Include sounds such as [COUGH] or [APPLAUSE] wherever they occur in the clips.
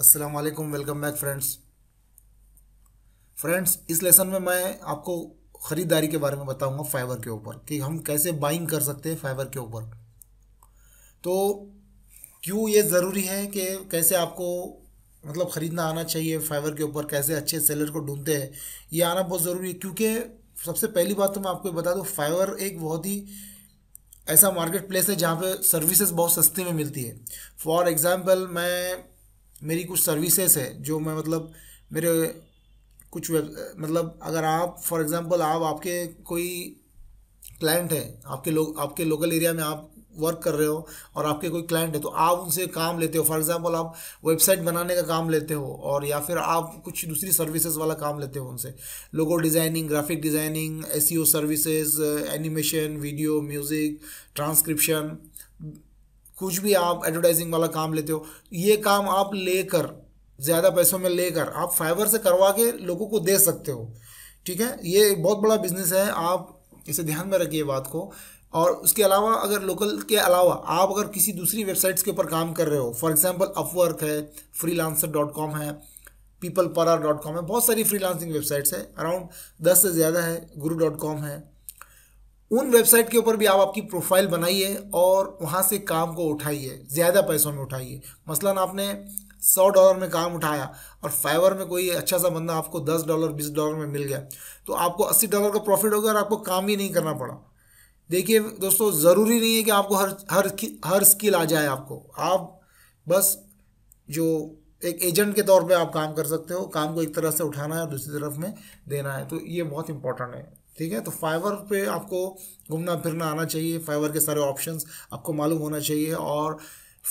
अस्सलाम वालेकुम welcome back friends friends इस लेसन में मैं आपको ख़रीदारी के बारे में बताऊंगा फाइबर के ऊपर कि हम कैसे बाइंग कर सकते हैं फाइबर के ऊपर तो क्यों ये ज़रूरी है कि कैसे आपको मतलब ख़रीदना आना चाहिए फाइबर के ऊपर कैसे अच्छे सेलर को ढूंढते हैं ये आना बहुत ज़रूरी है क्योंकि सबसे पहली बात तो मैं आपको बता दूँ फाइबर एक बहुत ही ऐसा मार्केट प्लेस है जहाँ पे सर्विसेज बहुत सस्ते में मिलती है फॉर एग्ज़ाम्पल मैं मेरी कुछ सर्विसेज है जो मैं मतलब मेरे कुछ मतलब अगर आप फॉर एग्ज़ाम्पल आप आपके कोई क्लाइंट है आपके लोग आपके लोकल एरिया में आप वर्क कर रहे हो और आपके कोई क्लाइंट है तो आप उनसे काम लेते हो फॉर एग्जांपल आप वेबसाइट बनाने का काम लेते हो और या फिर आप कुछ दूसरी सर्विसेज वाला काम लेते हो उनसे logo designing graphic designing S services animation video music transcription कुछ भी आप एडवर्टाइजिंग वाला काम लेते हो ये काम आप लेकर ज़्यादा पैसों में लेकर आप फाइबर से करवा के लोगों को दे सकते हो ठीक है ये बहुत बड़ा बिजनेस है आप इसे ध्यान में रखिए बात को और उसके अलावा अगर लोकल के अलावा आप अगर किसी दूसरी वेबसाइट्स के ऊपर काम कर रहे हो फॉर एग्जाम्पल अपवर्क है फ्री डॉट कॉम है पीपल डॉट कॉम है बहुत सारी फ्री वेबसाइट्स है अराउंड दस से ज़्यादा है गुरु डॉट कॉम है उन वेबसाइट के ऊपर भी आप आपकी प्रोफाइल बनाइए और वहाँ से काम को उठाइए ज़्यादा पैसों में उठाइए मसलन आपने सौ डॉलर में काम उठाया और फाइवर में कोई अच्छा सा बंदा आपको दस डॉलर बीस डॉलर में मिल गया तो आपको अस्सी डॉलर का प्रॉफिट हो गया और आपको काम ही नहीं करना पड़ा देखिए दोस्तों ज़रूरी नहीं है कि आपको हर हर हर स्किल आ जाए आपको आप बस जो एक एजेंट के तौर पे आप काम कर सकते हो काम को एक तरह से उठाना है और दूसरी तरफ में देना है तो ये बहुत इंपॉर्टेंट है ठीक है तो फाइवर पे आपको घूमना फिरना आना चाहिए फाइवर के सारे ऑप्शंस आपको मालूम होना चाहिए और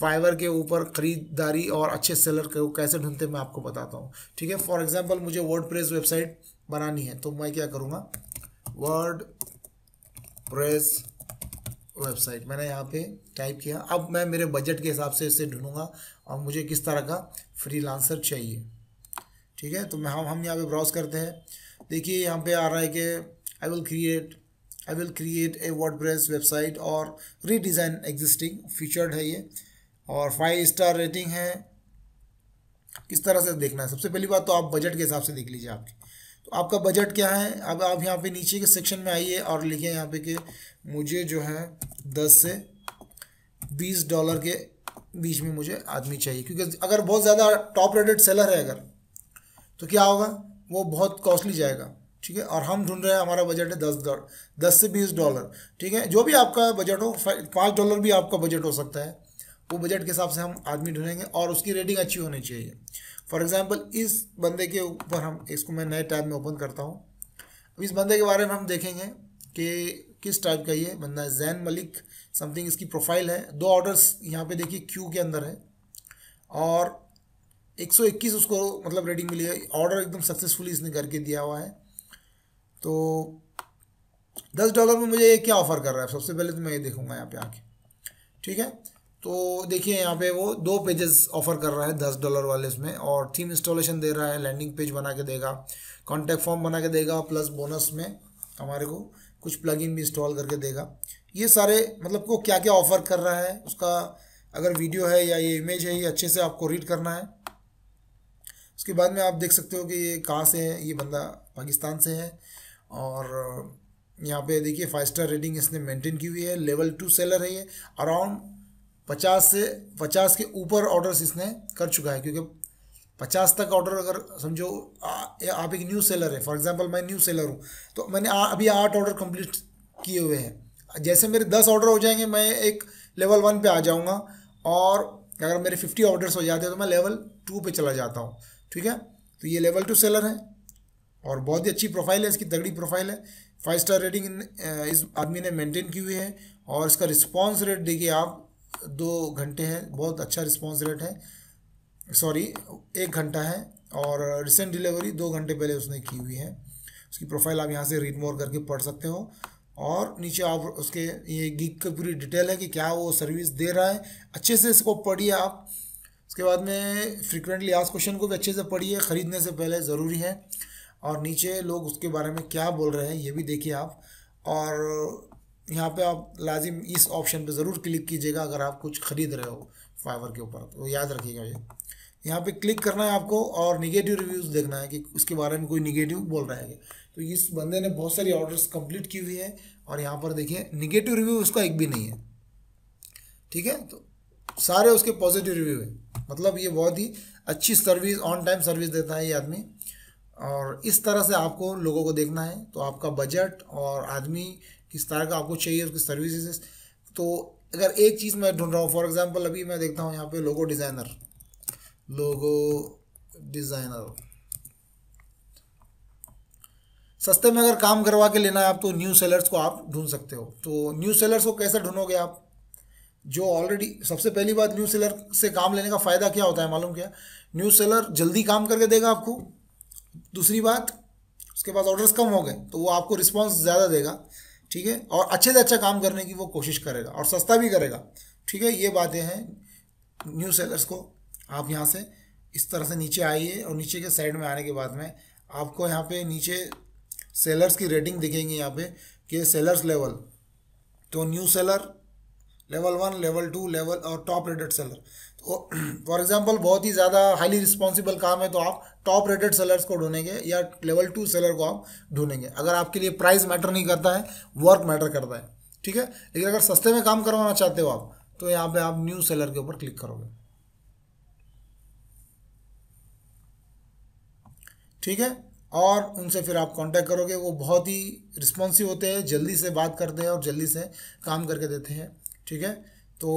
फाइवर के ऊपर ख़रीदारी और अच्छे सेलर को कैसे ढूंढते मैं आपको बताता हूँ ठीक है फॉर एग्जाम्पल मुझे वर्ड वेबसाइट बनानी है तो मैं क्या करूँगा वर्ड प्रेस वेबसाइट मैंने यहाँ पे टाइप किया अब मैं मेरे बजट के हिसाब से इसे ढूंढूंगा और मुझे किस तरह का फ्रीलांसर चाहिए ठीक है तो मैं हम हम यहाँ पे ब्राउज़ करते हैं देखिए यहाँ पे आ रहा है कि I will create I will create a WordPress website और redesign existing featured है ये और फाइव स्टार रेटिंग है किस तरह से देखना है सबसे पहली बात तो आप बजट के हिसाब से देख लीजिए आपकी तो आपका बजट क्या है अब आप यहाँ पे नीचे के सेक्शन में आइए और लिखिए यहाँ पे कि मुझे जो है दस से बीस डॉलर के बीच में मुझे आदमी चाहिए क्योंकि अगर बहुत ज़्यादा टॉप रेटेड सेलर है अगर तो क्या होगा वो बहुत कॉस्टली जाएगा ठीक है और हम ढूंढ रहे हैं हमारा बजट है दस डॉलर दस से बीस डॉलर ठीक है जो भी आपका बजट हो पाँच डॉलर भी आपका बजट हो सकता है वो बजट के हिसाब से हम आदमी ढूंढेंगे और उसकी रेटिंग अच्छी होनी चाहिए फॉर एग्ज़ाम्पल इस बंदे के ऊपर हम इसको मैं नए टैब में ओपन करता हूँ अब इस बंदे के बारे में हम देखेंगे कि किस टाइप का ये बंदा है जैन मलिक समथिंग इसकी प्रोफाइल है दो ऑर्डर्स यहाँ पे देखिए क्यू के अंदर है और 121 उसको मतलब रेटिंग मिली है ऑर्डर एकदम सक्सेसफुली इसने करके दिया हुआ है तो दस डॉलर में मुझे ये क्या ऑफ़र कर रहा है सबसे पहले तो मैं ये देखूँगा यहाँ पे आके ठीक है तो देखिए यहाँ पे वो दो पेजेस ऑफ़र कर रहा है दस डॉलर वाले इसमें और थीम इंस्टॉलेशन दे रहा है लैंडिंग पेज बना के देगा कॉन्टैक्ट फॉर्म बना के देगा प्लस बोनस में हमारे को कुछ प्लग भी इंस्टॉल करके देगा ये सारे मतलब को क्या क्या ऑफ़र कर रहा है उसका अगर वीडियो है या ये इमेज है ये अच्छे से आपको रीड करना है उसके बाद में आप देख सकते हो कि ये कहाँ से है ये बंदा पाकिस्तान से है और यहाँ पे देखिए फाइव स्टार रेटिंग इसने मेंटेन की हुई है लेवल टू सेलर है ये अराउंड पचास से पचास के ऊपर ऑर्डर्स इसने कर चुका है क्योंकि पचास तक ऑर्डर अगर समझो आ, आप एक न्यू सेलर है फॉर एग्जाम्पल मैं न्यू सेलर हूँ तो मैंने आ, अभी आठ ऑर्डर कंप्लीट किए हुए हैं जैसे मेरे दस ऑर्डर हो जाएंगे मैं एक लेवल वन पे आ जाऊँगा और अगर मेरे फिफ्टी ऑर्डर्स हो जाते हैं तो मैं लेवल टू पे चला जाता हूँ ठीक है तो ये लेवल टू सेलर है और बहुत ही अच्छी प्रोफाइल है इसकी तगड़ी प्रोफाइल है फाइव स्टार रेटिंग इस आदमी ने मेंटेन की हुई है और इसका रिस्पांस रेट देखिए आप दो घंटे हैं बहुत अच्छा रिस्पांस रेट है सॉरी एक घंटा है और रिसेंट डिलीवरी दो घंटे पहले उसने की हुई है उसकी प्रोफाइल आप यहाँ से रीड मोर करके पढ़ सकते हो और नीचे आप उसके ये गीक की पूरी डिटेल है कि क्या वो सर्विस दे रहा है अच्छे से इसको पढ़िए आप उसके बाद में फ्रिक्वेंटली आज क्वेश्चन को भी अच्छे से पढ़िए ख़रीदने से पहले ज़रूरी है और नीचे लोग उसके बारे में क्या बोल रहे हैं ये भी देखिए आप और यहाँ पे आप लाजिम इस ऑप्शन पे ज़रूर क्लिक कीजिएगा अगर आप कुछ ख़रीद रहे हो फाइवर के ऊपर तो याद रखिएगा ये यहाँ पे क्लिक करना है आपको और निगेटिव रिव्यूज़ देखना है कि उसके बारे में कोई निगेटिव बोल रहा है तो इस बंदे ने बहुत सारी ऑर्डर्स कम्प्लीट की हुई है और यहाँ पर देखिए निगेटिव रिव्यू उसका एक भी नहीं है ठीक है तो सारे उसके पॉजिटिव रिव्यू है मतलब ये बहुत ही अच्छी सर्विस ऑन टाइम सर्विस देता है ये आदमी और इस तरह से आपको लोगों को देखना है तो आपका बजट और आदमी किस तरह का आपको चाहिए उसकी सर्विसेज तो अगर एक चीज़ मैं ढूंढ रहा हूँ फॉर एग्जांपल अभी मैं देखता हूँ यहाँ पे लोगो डिज़ाइनर लोगो डिज़ाइनर सस्ते में अगर काम करवा के लेना है आप तो न्यू सेलर्स को आप ढूंढ सकते हो तो न्यू सेलर्स को कैसे ढूंढोगे आप जो ऑलरेडी सबसे पहली बात न्यू सेलर से काम लेने का फ़ायदा क्या होता है मालूम क्या न्यू सेलर जल्दी काम करके देगा आपको दूसरी बात उसके पास ऑर्डर्स कम हो गए तो वो आपको रिस्पॉन्स ज़्यादा देगा ठीक है और अच्छे से अच्छा काम करने की वो कोशिश करेगा और सस्ता भी करेगा ठीक है ये बातें हैं न्यू सेलर्स को आप यहाँ से इस तरह से नीचे आइए और नीचे के साइड में आने के बाद में आपको यहाँ पे नीचे सेलर्स की रेटिंग दिखेंगी यहाँ पे कि सेलर्स लेवल तो new seller level one level two level और top rated seller for example [CLEARS THROAT] बहुत ही ज़्यादा हाईली रिस्पॉन्सिबल काम है तो आप टॉप रेटेड सेलर्स को ढूंढेंगे या लेवल टू सेलर को आप ढूंढेंगे अगर आपके लिए प्राइस मैटर नहीं करता है वर्क मैटर करता है ठीक है लेकिन अगर सस्ते में काम करवाना चाहते हो आप तो यहाँ पे आप न्यू सेलर के ऊपर क्लिक करोगे ठीक है और उनसे फिर आप कांटेक्ट करोगे वो बहुत ही रिस्पॉन्सिव होते हैं जल्दी से बात करते हैं और जल्दी से काम करके देते हैं ठीक है तो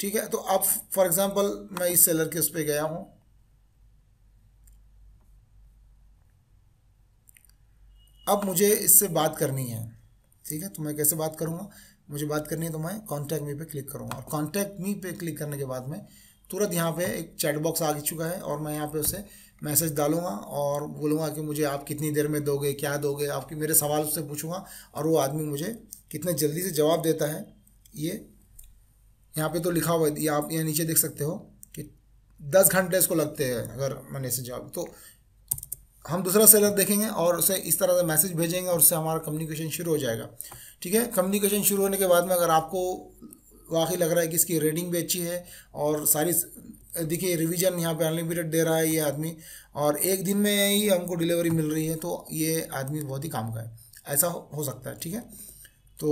ठीक है तो अब फॉर एग्जांपल मैं इस सेलर के उस पर गया हूं अब मुझे इससे बात करनी है ठीक है तो मैं कैसे बात करूंगा मुझे बात करनी है तो मैं कॉन्टैक्ट मी पे क्लिक करूंगा और कॉन्टैक्ट मी पे क्लिक करने के बाद में तुरंत यहाँ पे एक चैट बॉक्स आ चुका है और मैं यहाँ पे उसे मैसेज डालूंगा और बोलूँगा कि मुझे आप कितनी देर में दोगे क्या दोगे आपके मेरे सवाल उससे पूछूंगा और वो आदमी मुझे कितने जल्दी से जवाब देता है ये यहाँ पे तो लिखा हुआ है आप यहाँ नीचे देख सकते हो कि दस घंटे इसको लगते हैं अगर मैंने इसे जवाब तो हम दूसरा सेलर देखेंगे और उसे इस तरह से मैसेज भेजेंगे और उससे हमारा कम्युनिकेशन शुरू हो जाएगा ठीक है कम्युनिकेशन शुरू होने के बाद में अगर आपको वाकई लग रहा है कि इसकी रेटिंग भी अच्छी है और सारी देखिए रिवीजन यहाँ पे अनलिमिटेड दे रहा है ये आदमी और एक दिन में ही हमको डिलीवरी मिल रही है तो ये आदमी बहुत ही काम का है ऐसा हो सकता है ठीक है तो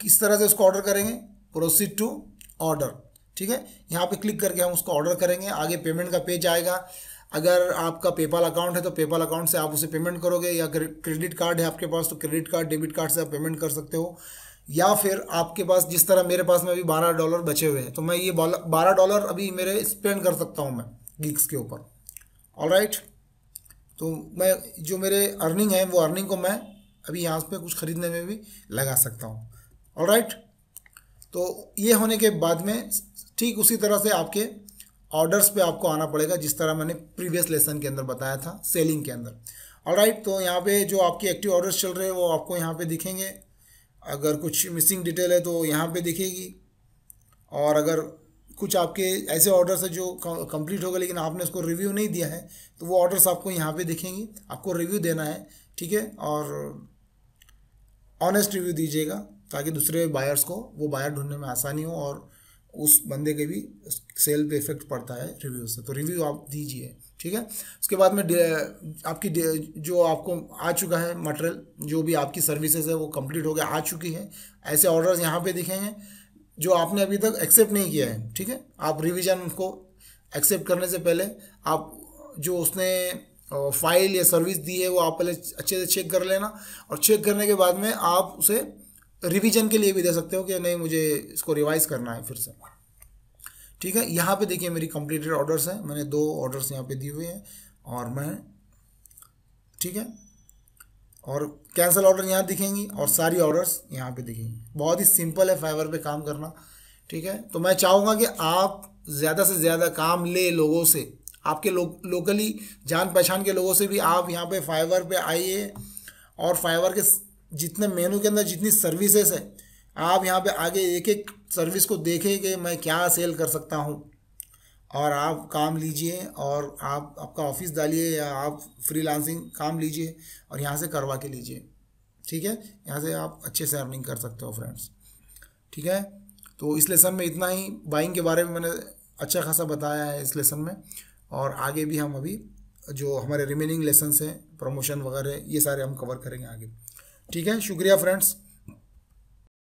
किस तरह से उसको ऑर्डर करेंगे प्रोसीड टू ऑर्डर ठीक है यहाँ पे क्लिक करके हम उसको ऑर्डर करेंगे आगे पेमेंट का पेज आएगा अगर आपका पेपाल अकाउंट है तो पेपाल अकाउंट से आप उसे पेमेंट करोगे या क्रेडिट कार्ड है आपके पास तो क्रेडिट कार्ड डेबिट कार्ड से आप पेमेंट कर सकते हो या फिर आपके पास जिस तरह मेरे पास में अभी बारह डॉलर बचे हुए हैं तो मैं ये बारह डॉलर अभी मेरे स्पेंड कर सकता हूँ मैं गिग्स के ऊपर ऑल राइट तो मैं जो मेरे अर्निंग है वो अर्निंग को मैं अभी यहाँ पे कुछ ख़रीदने में भी लगा सकता हूँ ऑल राइट तो ये होने के बाद में ठीक उसी तरह से आपके ऑर्डर्स पे आपको आना पड़ेगा जिस तरह मैंने प्रीवियस लेसन के अंदर बताया था सेलिंग के अंदर और राइट तो यहाँ पे जो आपके एक्टिव ऑर्डर्स चल रहे हैं वो आपको यहाँ पे दिखेंगे अगर कुछ मिसिंग डिटेल है तो यहाँ पे दिखेगी और अगर कुछ आपके ऐसे ऑर्डर्स है जो कंप्लीट हो गए लेकिन आपने उसको रिव्यू नहीं दिया है तो वो ऑर्डर्स आपको यहाँ पर दिखेंगी आपको रिव्यू देना है ठीक है और ऑनेस्ट रिव्यू दीजिएगा ताकि दूसरे बायर्स को वो बायर ढूंढने में आसानी हो और उस बंदे के भी सेल पे इफेक्ट पड़ता है रिव्यू से तो रिव्यू आप दीजिए ठीक है उसके बाद में आपकी जो आपको आ चुका है मटेरियल जो भी आपकी सर्विसेज है वो कंप्लीट हो गया आ चुकी है ऐसे ऑर्डर्स यहाँ पे हैं जो आपने अभी तक एक्सेप्ट नहीं किया है ठीक है आप रिविज़न को एक्सेप्ट करने से पहले आप जो उसने फाइल या सर्विस दी है वो आप पहले अच्छे से चेक कर लेना और चेक करने के बाद में आप उसे रिवीजन के लिए भी दे सकते हो कि नहीं मुझे इसको रिवाइज करना है फिर से ठीक है यहाँ पे देखिए मेरी कंप्लीटेड ऑर्डर्स हैं मैंने दो ऑर्डर्स यहाँ पे दिए हुए हैं और मैं ठीक है और कैंसिल ऑर्डर यहाँ दिखेंगी और सारी ऑर्डर्स यहाँ पे दिखेंगी बहुत ही सिंपल है फाइवर पे काम करना ठीक है तो मैं चाहूँगा कि आप ज़्यादा से ज़्यादा काम ले लोगों से आपके लो, लोकली जान पहचान के लोगों से भी आप यहाँ पे फाइवर पे आइए और फाइवर के जितने मेनू के अंदर जितनी सर्विसेज है आप यहाँ पे आगे एक एक सर्विस को देखें कि मैं क्या सेल कर सकता हूँ और आप काम लीजिए और आप आपका ऑफिस डालिए या आप फ्रीलांसिंग काम लीजिए और यहाँ से करवा के लीजिए ठीक है यहाँ से आप अच्छे से अर्निंग कर सकते हो फ्रेंड्स ठीक है तो इस लेसन में इतना ही बाइंग के बारे में मैंने अच्छा खासा बताया है इस लेसन में और आगे भी हम अभी जो हमारे रिमेनिंग लेसन्स हैं प्रमोशन वगैरह ये सारे हम कवर करेंगे आगे ठीक है शुक्रिया फ्रेंड्स